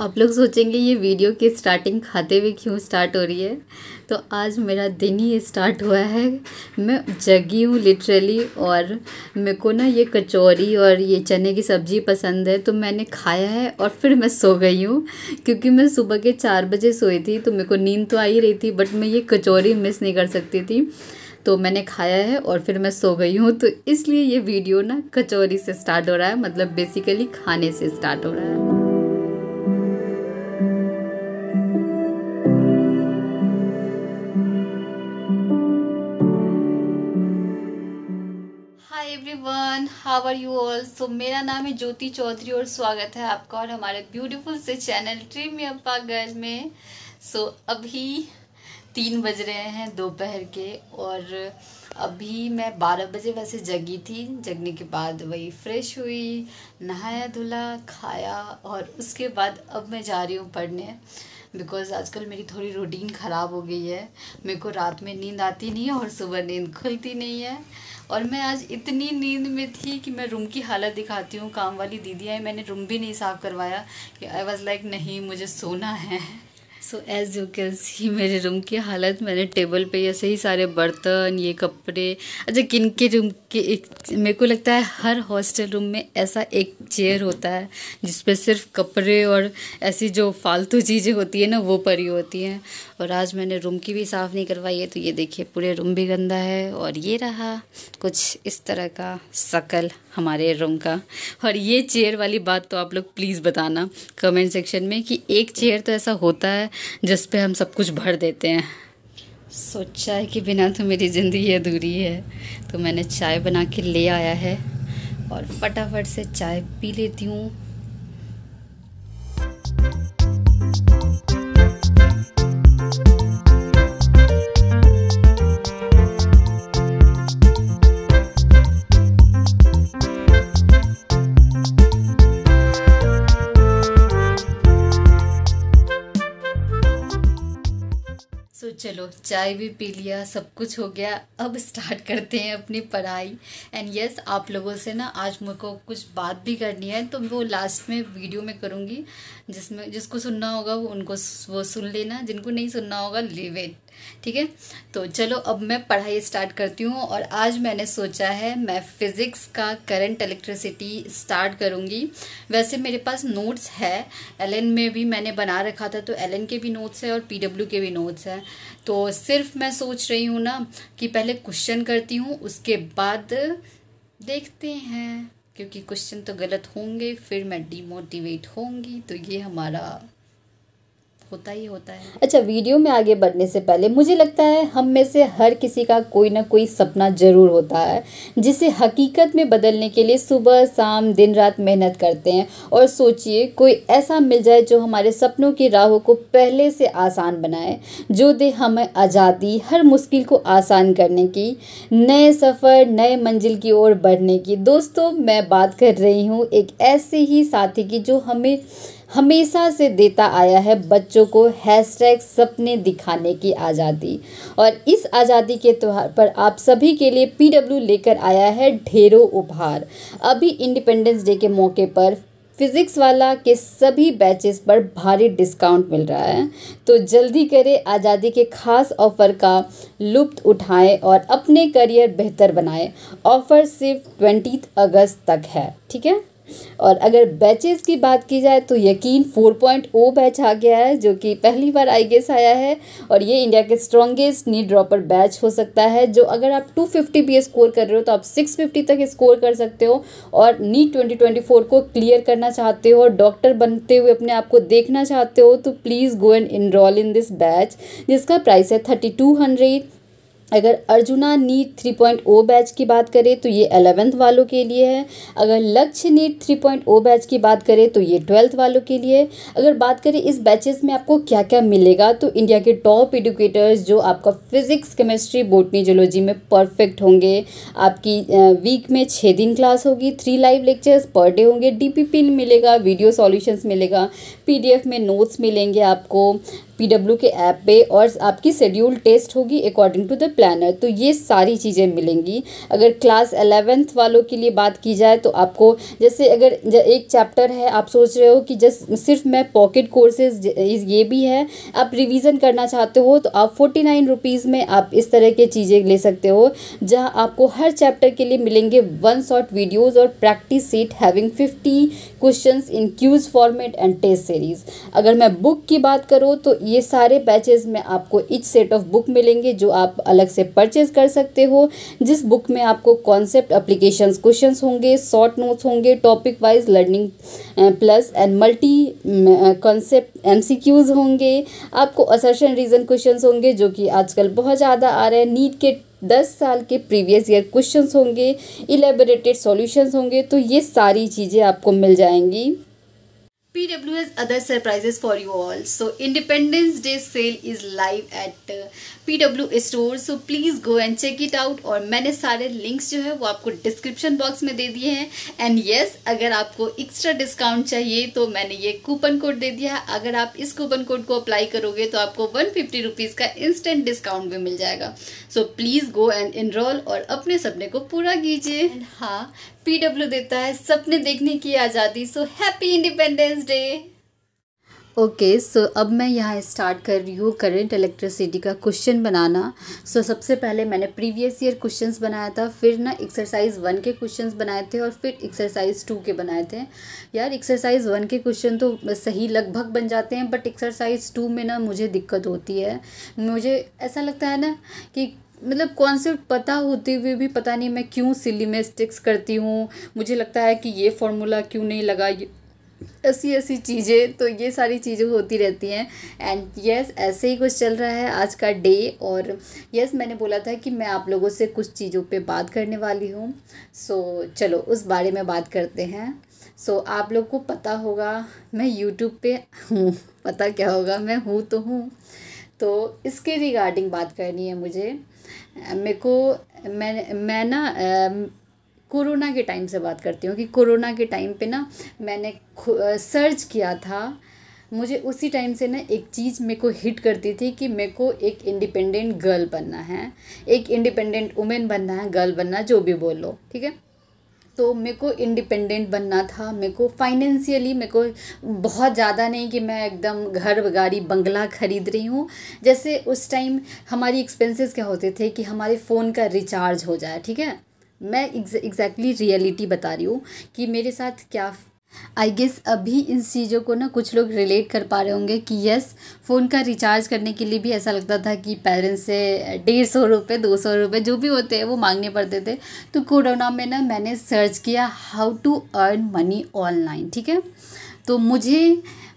आप लोग सोचेंगे ये वीडियो की स्टार्टिंग खाते हुए क्यों स्टार्ट हो रही है तो आज मेरा दिन ही स्टार्ट हुआ है मैं जगी हूँ लिटरली और मेरे को ना ये कचौरी और ये चने की सब्ज़ी पसंद है तो मैंने खाया है और फिर मैं सो गई हूँ क्योंकि मैं सुबह के चार बजे सोई थी तो मेरे को नींद तो आ ही रही थी बट मैं ये कचौरी मिस नहीं कर सकती थी तो मैंने खाया है और फिर मैं सो गई हूँ तो इसलिए ये वीडियो ना कचौरी से स्टार्ट हो रहा है मतलब बेसिकली खाने से स्टार्ट हो रहा है everyone how are you all so मेरा नाम है ज्योति चौधरी और स्वागत है आपका और हमारे ब्यूटीफुल से चैनल ड्रीम अपा गर्ल में सो so, अभी तीन बज रहे हैं दोपहर के और अभी मैं बारह बजे वैसे जगी थी जगने के बाद वही फ्रेश हुई नहाया धुला खाया और उसके बाद अब मैं जा रही हूँ पढ़ने बिकॉज़ आजकल मेरी थोड़ी रूटीन ख़राब हो गई है मेरे को रात में नींद आती नहीं है और सुबह नींद खुलती नहीं है और मैं आज इतनी नींद में थी कि मैं रूम की हालत दिखाती हूँ काम वाली दीदी आई मैंने रूम भी नहीं साफ़ करवाया कि आई वॉज़ लाइक नहीं मुझे सोना है so as you can see मेरे रूम की हालत मैंने टेबल पे ऐसे ही सारे बर्तन ये कपड़े अच्छा किन के रूम के एक मेरे को लगता है हर हॉस्टल रूम में ऐसा एक चेयर होता है जिसपे सिर्फ कपड़े और ऐसी जो फालतू चीज़ें होती है ना वो पड़ी होती हैं और आज मैंने रूम की भी साफ़ नहीं करवाई है तो ये देखिए पूरे रूम भी गंदा है और ये रहा कुछ इस तरह का शकल हमारे रूम का और ये चेयर वाली बात तो आप लोग प्लीज़ बताना कमेंट सेक्शन में कि एक चेयर तो ऐसा होता है जिस पर हम सब कुछ भर देते हैं सोचा है कि बिना तो मेरी ज़िंदगी अधूरी है तो मैंने चाय बना के ले आया है और फटाफट से चाय पी लेती हूँ Thank you. चलो चाय भी पी लिया सब कुछ हो गया अब स्टार्ट करते हैं अपनी पढ़ाई एंड यस yes, आप लोगों से ना आज मुझको कुछ बात भी करनी है तो वो लास्ट में वीडियो में करूँगी जिसमें जिसको सुनना होगा वो उनको वो सुन लेना जिनको नहीं सुनना होगा लिव इट ठीक है तो चलो अब मैं पढ़ाई स्टार्ट करती हूँ और आज मैंने सोचा है मैं फिज़िक्स का करंट इलेक्ट्रिसिटी स्टार्ट करूँगी वैसे मेरे पास नोट्स है एल में भी मैंने बना रखा था तो एल के भी नोट्स है और पी के भी नोट्स हैं तो सिर्फ मैं सोच रही हूँ ना कि पहले क्वेश्चन करती हूँ उसके बाद देखते हैं क्योंकि क्वेश्चन तो गलत होंगे फिर मैं डीमोटिवेट होंगी तो ये हमारा होता ही होता है अच्छा वीडियो में आगे बढ़ने से पहले मुझे लगता है हम में से हर किसी का कोई ना कोई सपना ज़रूर होता है जिसे हकीकत में बदलने के लिए सुबह शाम दिन रात मेहनत करते हैं और सोचिए कोई ऐसा मिल जाए जो हमारे सपनों की राहों को पहले से आसान बनाए जो दे हमें आज़ादी हर मुश्किल को आसान करने की नए सफ़र नए मंजिल की ओर बढ़ने की दोस्तों मैं बात कर रही हूँ एक ऐसे ही साथी की जो हमें हमेशा से देता आया है बच्चों को हैशटैग सपने दिखाने की आज़ादी और इस आज़ादी के त्यौहार पर आप सभी के लिए पी लेकर आया है ढेरों उपहार अभी इंडिपेंडेंस डे के मौके पर फिजिक्स वाला के सभी बैचेस पर भारी डिस्काउंट मिल रहा है तो जल्दी करें आज़ादी के खास ऑफ़र का लुप्त उठाएं और अपने करियर बेहतर बनाएं ऑफ़र सिर्फ ट्वेंटी अगस्त तक है ठीक है और अगर बैचेज़ की बात की जाए तो Yakeen four point O batch आ गया है जो कि पहली बार आई गेस आया है और ये इंडिया के स्ट्रॉन्गेस्ट नी ड्रॉपर बैच हो सकता है जो अगर आप टू फिफ्टी भी स्कोर कर रहे हो तो आप सिक्स फिफ्टी तक स्कोर कर सकते हो और नी फोर को क्लियर करना चाहते हो और डॉक्टर बनते हुए अपने आप को देखना चाहते हो तो please go and enroll in this batch जिसका प्राइस है थर्टी टू हंड्रेड अगर Arjuna NEET three point O batch की बात करें तो ये अलेवेंथ वालों के लिए है अगर Lakshya NEET three point O batch की बात करें तो ये ट्वेल्थ वालों के लिए अगर बात करें इस बैचेस में आपको क्या क्या मिलेगा तो इंडिया के टॉप एडुकेटर्स जो आपका फिजिक्स केमिस्ट्री बोटनी जोलॉजी में परफेक्ट होंगे आपकी वीक में छः दिन क्लास होगी three live lectures per day होंगे डी पी पिन मिलेगा वीडियो सॉल्यूशंस मिलेगा पीडीएफ में नोट्स मिलेंगे आपको पीडब्ल्यू के ऐप पे और आपकी शेड्यूल टेस्ट होगी अकॉर्डिंग टू द प्लानर तो ये सारी चीज़ें मिलेंगी अगर क्लास एलेवेंथ वालों के लिए बात की जाए तो आपको जैसे अगर एक चैप्टर है आप सोच रहे हो कि जस्ट सिर्फ मैं पॉकेट कोर्सेज ये भी है आप रिवीजन करना चाहते हो तो आप फोर्टी नाइन रुपीज़ में आप इस तरह के चीज़ें ले सकते हो जहाँ आपको हर चैप्टर के लिए मिलेंगे वन शॉट वीडियोज़ और practice sheet having fifty question in Qs format and test से सीरीज़ अगर मैं बुक की बात करूँ तो ये सारे बैचेज़ में आपको इच सेट ऑफ बुक मिलेंगे जो आप अलग से परचेज़ कर सकते हो जिस बुक में आपको कॉन्सेप्ट अप्लीकेशन क्वेश्चन होंगे शॉर्ट नोट्स होंगे topic wise learning plus and multi concept Qs होंगे आपको असर्शन रीज़न क्वेश्चन होंगे जो कि आजकल बहुत ज़्यादा आ रहे हैं नीट के दस साल के प्रीवियस ईयर क्वेश्चंस होंगे इलेबोरेटेड सॉल्यूशंस होंगे तो ये सारी चीज़ें आपको मिल जाएंगी PW has other surprises for you all. So Independence Day sale is live at PW store. So please go and check it out. और मैंने सारे links जो है वो आपको description box में दे दिए हैं. And yes, अगर आपको extra discount चाहिए तो मैंने ये coupon code दे दिया है. अगर आप इस coupon code को apply करोगे तो आपको 150 रुपीस का instant discount भी मिल जाएगा. So please go and enroll और अपने सपने को पूरा कीजिए. हाँ पीडब्ल्यू देता है सपने देखने की आज़ादी so happy independence day okay so अब मैं यहाँ स्टार्ट कर रही हूँ करंट इलेक्ट्रिसिटी का क्वेश्चन बनाना सो so, सबसे पहले मैंने प्रीवियस ईयर क्वेश्चंस बनाया था फिर ना एक्सरसाइज वन के क्वेश्चंस बनाए थे और फिर एक्सरसाइज टू के बनाए थे यार एक्सरसाइज वन के क्वेश्चन तो सही लगभग बन जाते हैं बट एक्सरसाइज टू में ना मुझे दिक्कत होती है मुझे ऐसा लगता है ना कि मतलब कॉन्सेप्ट पता होते हुए भी पता नहीं मैं क्यों सिली स्टिक्स करती हूँ मुझे लगता है कि ये फॉर्मूला क्यों नहीं लगा ऐसी ऐसी चीज़ें तो ये सारी चीज़ें होती रहती हैं एंड यस ऐसे ही कुछ चल रहा है आज का डे और यस मैंने बोला था कि मैं आप लोगों से कुछ चीज़ों पे बात करने वाली हूँ सो so, चलो उस बारे में बात करते हैं सो so, आप लोग को पता होगा मैं यूट्यूब पे हूँ पता क्या होगा मैं हूँ तो हूँ तो इसके रिगार्डिंग बात करनी है मुझे मेरे को मैं मैं ना कोरोना के टाइम से बात करती हूँ कि कोरोना के टाइम पे ना मैंने सर्च किया था मुझे उसी टाइम से ना एक चीज़ मेरे को हिट करती थी कि मेरे को एक इंडिपेंडेंट गर्ल बनना है एक इंडिपेंडेंट वुमेन बनना है गर्ल बनना जो भी बोलो ठीक है तो मेरे को इंडिपेंडेंट बनना था मेरे को फाइनेंशियली मेरे को बहुत ज़्यादा नहीं कि मैं एकदम घर गाड़ी बंगला ख़रीद रही हूँ जैसे उस टाइम हमारी एक्सपेंसेस क्या होते थे कि हमारे फ़ोन का रिचार्ज हो जाए ठीक है मैं एग्जैक्टली रियलिटी बता रही हूँ कि मेरे साथ क्या आई गेस अभी इन चीज़ों को ना कुछ लोग रिलेट कर पा रहे होंगे कि यस फ़ोन का रिचार्ज करने के लिए भी ऐसा लगता था कि पेरेंट्स से डेढ़ सौ रुपये दो सौ रुपये जो भी होते हैं वो मांगने पड़ते थे तो कोरोना में ना मैंने सर्च किया how to earn money online ठीक है तो मुझे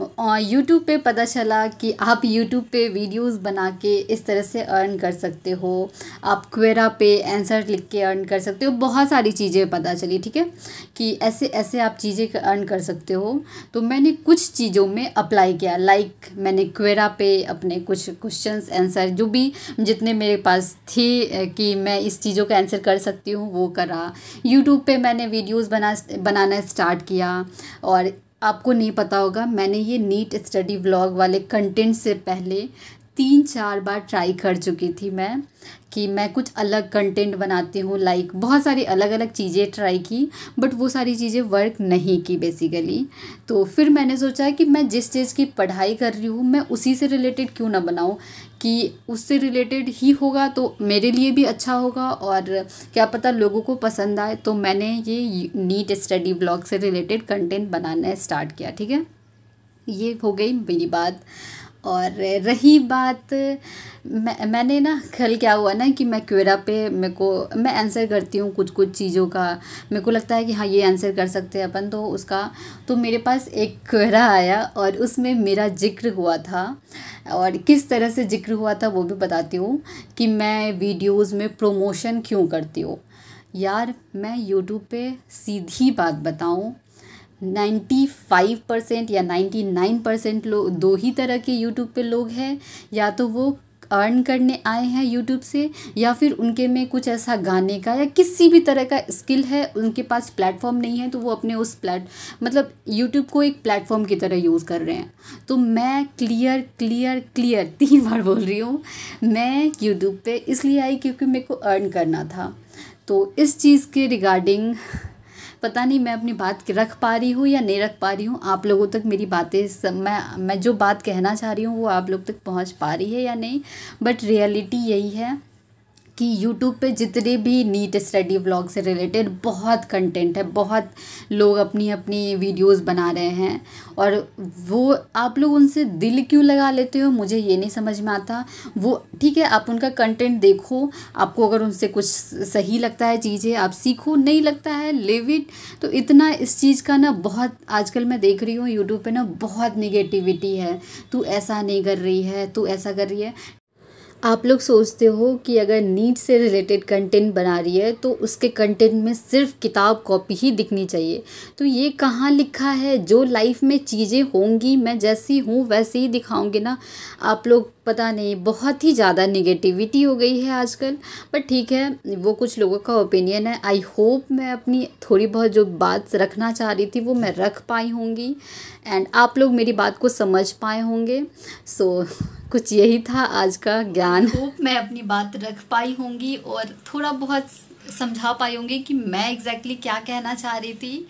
यूट्यूब पे पता चला कि आप यूट्यूब पे वीडियोस बना के इस तरह से अर्न कर सकते हो आप क्वेरा पे आंसर लिख के अर्न कर सकते हो बहुत सारी चीज़ें पता चली ठीक है कि ऐसे ऐसे आप चीज़ें अर्न कर सकते हो तो मैंने कुछ चीज़ों में अप्लाई किया लाइक मैंने क्वेरा पे अपने कुछ क्वेश्चन आंसर जो भी जितने मेरे पास थे कि मैं इस चीज़ों का आंसर कर सकती हूँ वो करा यूट्यूब पर मैंने वीडियोज़ बना बनाना स्टार्ट किया और आपको नहीं पता होगा मैंने ये नीट स्टडी व्लॉग वाले कंटेंट से पहले तीन चार बार ट्राई कर चुकी थी मैं कि मैं कुछ अलग कंटेंट बनाती हूँ लाइक बहुत सारी अलग अलग चीज़ें ट्राई की बट वो सारी चीज़ें वर्क नहीं की बेसिकली तो फिर मैंने सोचा कि मैं जिस चीज़ की पढ़ाई कर रही हूँ मैं उसी से रिलेटेड क्यों ना बनाऊँ कि उससे रिलेटेड ही होगा तो मेरे लिए भी अच्छा होगा और क्या पता लोगों को पसंद आए तो मैंने ये नीट स्टडी ब्लॉग से रिलेटेड कंटेंट बनाना स्टार्ट किया ठीक है ये हो गई मेरी बात और रही बात मैं मैंने ना कल क्या हुआ ना कि मैं क्वेरा पे मेरे को मैं आंसर करती हूँ कुछ कुछ चीज़ों का मेरे को लगता है कि हाँ ये आंसर कर सकते हैं अपन तो उसका तो मेरे पास एक क्वेरा आया और उसमें मेरा जिक्र हुआ था और किस तरह से जिक्र हुआ था वो भी बताती हूँ कि मैं वीडियोज़ में प्रोमोशन क्यों करती हूँ यार मैं यूट्यूब पे सीधी बात बताऊँ नाइन्टी फाइव परसेंट या नाइन्टी नाइन परसेंट लोग दो ही तरह के यूट्यूब पे लोग हैं या तो वो अर्न करने आए हैं यूट्यूब से या फिर उनके में कुछ ऐसा गाने का या किसी भी तरह का स्किल है उनके पास प्लेटफॉर्म नहीं है तो वो अपने उस प्लेट मतलब यूट्यूब को एक प्लेटफॉर्म की तरह यूज़ कर रहे हैं तो मैं क्लियर क्लियर क्लियर तीन बार बोल रही हूँ मैं यूट्यूब पे इसलिए आई क्योंकि मेरे को अर्न करना था तो इस चीज़ के रिगार्डिंग पता नहीं मैं अपनी बात रख पा रही हूँ या नहीं रख पा रही हूँ आप लोगों तक मेरी बातें मैं मैं जो बात कहना चाह रही हूँ वो आप लोग तक पहुँच पा रही है या नहीं बट रियलिटी यही है कि YouTube पे जितने भी नीट स्टडी ब्लॉग से रिलेटेड बहुत कंटेंट है बहुत लोग अपनी अपनी वीडियोस बना रहे हैं और वो आप लोग उनसे दिल क्यों लगा लेते हो मुझे ये नहीं समझ में आता वो ठीक है आप उनका कंटेंट देखो आपको अगर उनसे कुछ सही लगता है चीज़ें आप सीखो नहीं लगता है लिव इट तो इतना इस चीज़ का ना बहुत आजकल मैं देख रही हूँ यूट्यूब पर ना बहुत निगेटिविटी है तू ऐसा नहीं कर रही है तू ऐसा कर रही है आप लोग सोचते हो कि अगर नीट से रिलेटेड कंटेंट बना रही है तो उसके कंटेंट में सिर्फ किताब कॉपी ही दिखनी चाहिए तो ये कहाँ लिखा है जो लाइफ में चीज़ें होंगी मैं जैसी हूँ वैसे ही दिखाऊंगी ना आप लोग पता नहीं बहुत ही ज़्यादा निगेटिविटी हो गई है आजकल बट ठीक है वो कुछ लोगों का ओपिनियन है आई होप मैं अपनी थोड़ी बहुत जो बात रखना चाह रही थी वो मैं रख पाई होंगी एंड आप लोग मेरी बात को समझ पाए होंगे सो so, कुछ यही था आज का ज्ञान होप मैं अपनी बात रख पाई होंगी और थोड़ा बहुत समझा पाई होंगी कि मैं एग्जैक्टली exactly क्या कहना चाह रही थी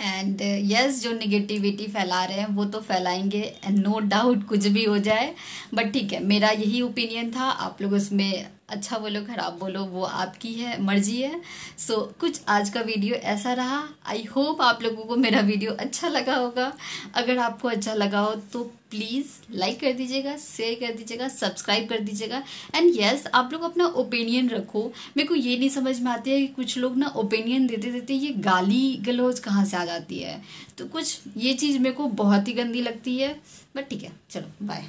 एंड यस uh, yes, जो निगेटिविटी फैला रहे हैं वो तो फैलाएंगे एंड नो डाउट कुछ भी हो जाए बट ठीक है मेरा यही ओपिनियन था आप लोग उसमें अच्छा बोलो ख़राब बोलो वो आपकी है मर्जी है सो so, कुछ आज का वीडियो ऐसा रहा आई होप आप लोगों को मेरा वीडियो अच्छा लगा होगा अगर आपको अच्छा लगा हो तो प्लीज़ लाइक कर दीजिएगा शेयर कर दीजिएगा सब्सक्राइब कर दीजिएगा एंड यस yes, आप लोग अपना ओपिनियन रखो मेरे को ये नहीं समझ में आती है कि कुछ लोग ना ओपिनियन देते देते ये गाली गलौज कहाँ से आ जाती है तो कुछ ये चीज़ मेरे को बहुत ही गंदी लगती है बट ठीक है चलो बाय